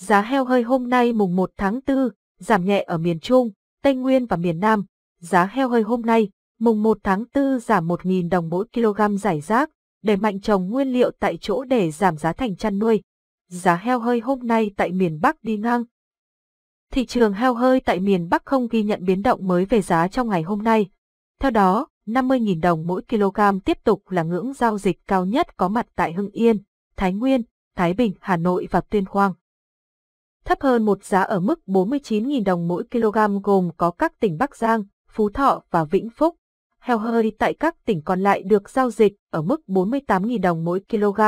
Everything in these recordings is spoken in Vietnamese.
Giá heo hơi hôm nay mùng 1 tháng 4 giảm nhẹ ở miền Trung, Tây Nguyên và miền Nam. Giá heo hơi hôm nay, mùng 1 tháng 4 giảm 1.000 đồng mỗi kg giải rác, để mạnh trồng nguyên liệu tại chỗ để giảm giá thành chăn nuôi. Giá heo hơi hôm nay tại miền Bắc đi ngang. Thị trường heo hơi tại miền Bắc không ghi nhận biến động mới về giá trong ngày hôm nay. Theo đó, 50.000 đồng mỗi kg tiếp tục là ngưỡng giao dịch cao nhất có mặt tại Hưng Yên, Thái Nguyên, Thái Bình, Hà Nội và Tuyên Quang thấp hơn một giá ở mức 49.000 đồng mỗi kg gồm có các tỉnh Bắc Giang, Phú Thọ và Vĩnh Phúc. Heo hơi tại các tỉnh còn lại được giao dịch ở mức 48.000 đồng mỗi kg,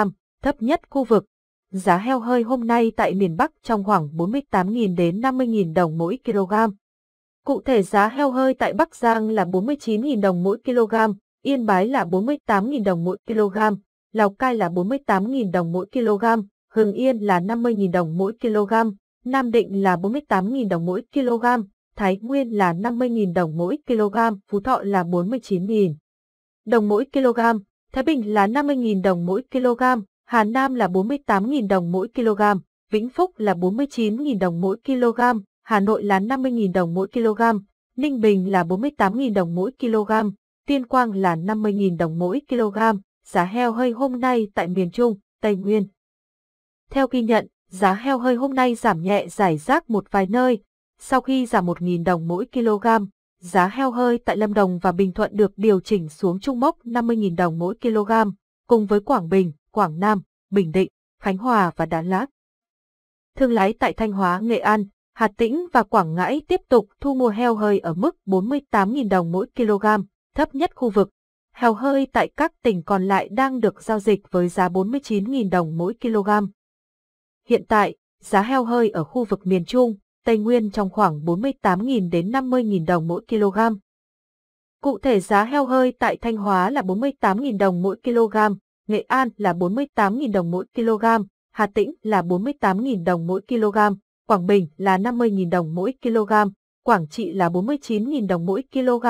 thấp nhất khu vực. Giá heo hơi hôm nay tại miền Bắc trong khoảng 48.000 đến 50.000 đồng mỗi kg. Cụ thể giá heo hơi tại Bắc Giang là 49.000 đồng mỗi kg, Yên Bái là 48.000 đồng mỗi kg, Lào Cai là 48.000 đồng mỗi kg, Hưng Yên là 50.000 đồng mỗi kg, Nam Định là 48.000 đồng mỗi kg, Thái Nguyên là 50.000 đồng mỗi kg, Phú Thọ là 49.000 đồng mỗi kg, Thái Bình là 50.000 đồng mỗi kg, Hà Nam là 48.000 đồng mỗi kg, Vĩnh Phúc là 49.000 đồng mỗi kg, Hà Nội là 50.000 đồng mỗi kg, Ninh Bình là 48.000 đồng mỗi kg, Tiên Quang là 50.000 đồng mỗi kg, giá heo hơi hôm nay tại miền Trung, Tây Nguyên. Theo ghi nhận, Giá heo hơi hôm nay giảm nhẹ giải rác một vài nơi, sau khi giảm 1.000 đồng mỗi kg, giá heo hơi tại Lâm Đồng và Bình Thuận được điều chỉnh xuống trung mốc 50.000 đồng mỗi kg, cùng với Quảng Bình, Quảng Nam, Bình Định, Khánh Hòa và Đà Lạt. Thương lái tại Thanh Hóa, Nghệ An, Hà Tĩnh và Quảng Ngãi tiếp tục thu mua heo hơi ở mức 48.000 đồng mỗi kg, thấp nhất khu vực. Heo hơi tại các tỉnh còn lại đang được giao dịch với giá 49.000 đồng mỗi kg. Hiện tại, giá heo hơi ở khu vực miền Trung, Tây Nguyên trong khoảng 48.000 đến 50.000 đồng mỗi kg. Cụ thể giá heo hơi tại Thanh Hóa là 48.000 đồng mỗi kg, Nghệ An là 48.000 đồng mỗi kg, Hà Tĩnh là 48.000 đồng mỗi kg, Quảng Bình là 50.000 đồng mỗi kg, Quảng Trị là 49.000 đồng mỗi kg,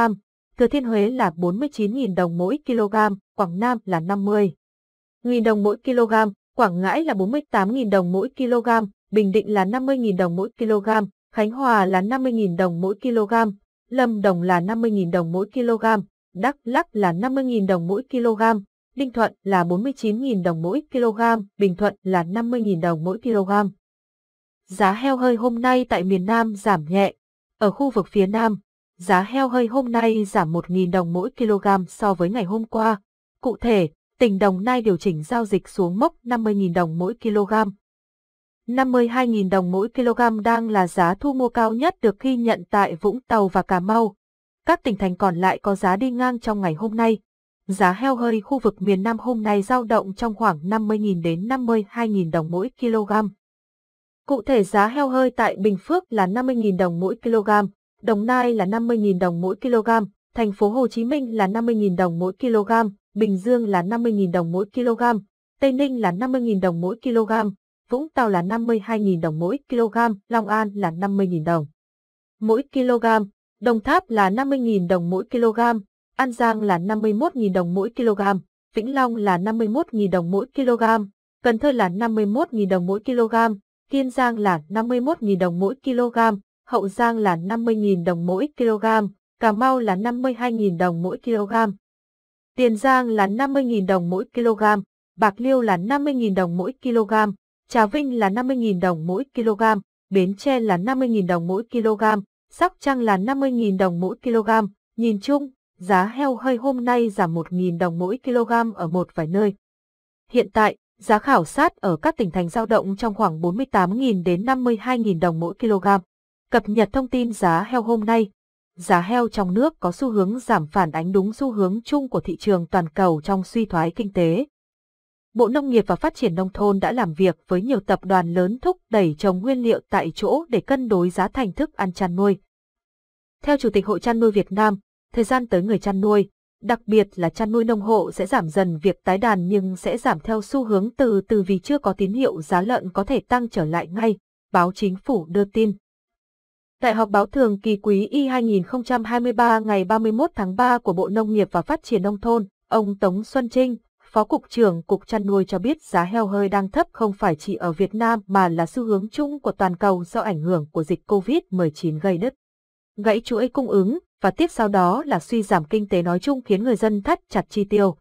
Thừa Thiên Huế là 49.000 đồng mỗi kg, Quảng Nam là 50.000 đồng mỗi kg, Quảng Ngãi là 48.000 đồng mỗi kg, Bình Định là 50.000 đồng mỗi kg, Khánh Hòa là 50.000 đồng mỗi kg, Lâm Đồng là 50.000 đồng mỗi kg, Đắk Lắk là 50.000 đồng mỗi kg, Ninh Thuận là 49.000 đồng mỗi kg, Bình Thuận là 50.000 đồng mỗi kg. Giá heo hơi hôm nay tại miền Nam giảm nhẹ. Ở khu vực phía Nam, giá heo hơi hôm nay giảm 1.000 đồng mỗi kg so với ngày hôm qua. Cụ thể, tỉnh Đồng Nai điều chỉnh giao dịch xuống mốc 50.000 đồng mỗi kg. 52.000 đồng mỗi kg đang là giá thu mua cao nhất được ghi nhận tại Vũng Tàu và Cà Mau. Các tỉnh thành còn lại có giá đi ngang trong ngày hôm nay. Giá heo hơi khu vực miền Nam hôm nay giao động trong khoảng 50.000 đến 52.000 đồng mỗi kg. Cụ thể giá heo hơi tại Bình Phước là 50.000 đồng mỗi kg, Đồng Nai là 50.000 đồng mỗi kg, thành phố Hồ Chí Minh là 50.000 đồng mỗi kg, Bình Dương là 50.000 đồng mỗi kg, Tây Ninh là 50.000 đồng mỗi kg, Vũng Tàu là 52.000 đồng mỗi kg, Long An là 50.000 đồng mỗi kg, Đồng Tháp là 50.000 đồng mỗi kg, An Giang là 51.000 đồng mỗi kg, Vĩnh Long là 51.000 đồng mỗi kg, Cần Thơ là 51.000 đồng mỗi kg, Kiên Giang là 51.000 đồng mỗi kg, Hậu Giang là 50.000 đồng mỗi kg, Cà Mau là 52.000 đồng mỗi kg, Tiền Giang là 50.000 đồng mỗi kg, Bạc Liêu là 50.000 đồng mỗi kg, Trà Vinh là 50.000 đồng mỗi kg, Bến Tre là 50.000 đồng mỗi kg, Sóc Trăng là 50.000 đồng mỗi kg. Nhìn chung, giá heo hơi hôm nay giảm 1.000 đồng mỗi kg ở một vài nơi. Hiện tại, giá khảo sát ở các tỉnh thành giao động trong khoảng 48.000 đến 52.000 đồng mỗi kg. Cập nhật thông tin giá heo hôm nay, giá heo trong nước có xu hướng giảm phản ánh đúng xu hướng chung của thị trường toàn cầu trong suy thoái kinh tế. Bộ Nông nghiệp và Phát triển Nông thôn đã làm việc với nhiều tập đoàn lớn thúc đẩy trồng nguyên liệu tại chỗ để cân đối giá thành thức ăn chăn nuôi. Theo Chủ tịch Hội chăn nuôi Việt Nam, thời gian tới người chăn nuôi, đặc biệt là chăn nuôi nông hộ sẽ giảm dần việc tái đàn nhưng sẽ giảm theo xu hướng từ từ vì chưa có tín hiệu giá lợn có thể tăng trở lại ngay, báo chính phủ đưa tin. Tại họp báo thường kỳ quý y 2023 ngày 31 tháng 3 của Bộ Nông nghiệp và Phát triển Nông thôn, ông Tống Xuân Trinh, Phó Cục trưởng Cục chăn nuôi cho biết giá heo hơi đang thấp không phải chỉ ở Việt Nam mà là xu hướng chung của toàn cầu do ảnh hưởng của dịch COVID-19 gây đứt. Gãy chuỗi cung ứng và tiếp sau đó là suy giảm kinh tế nói chung khiến người dân thắt chặt chi tiêu,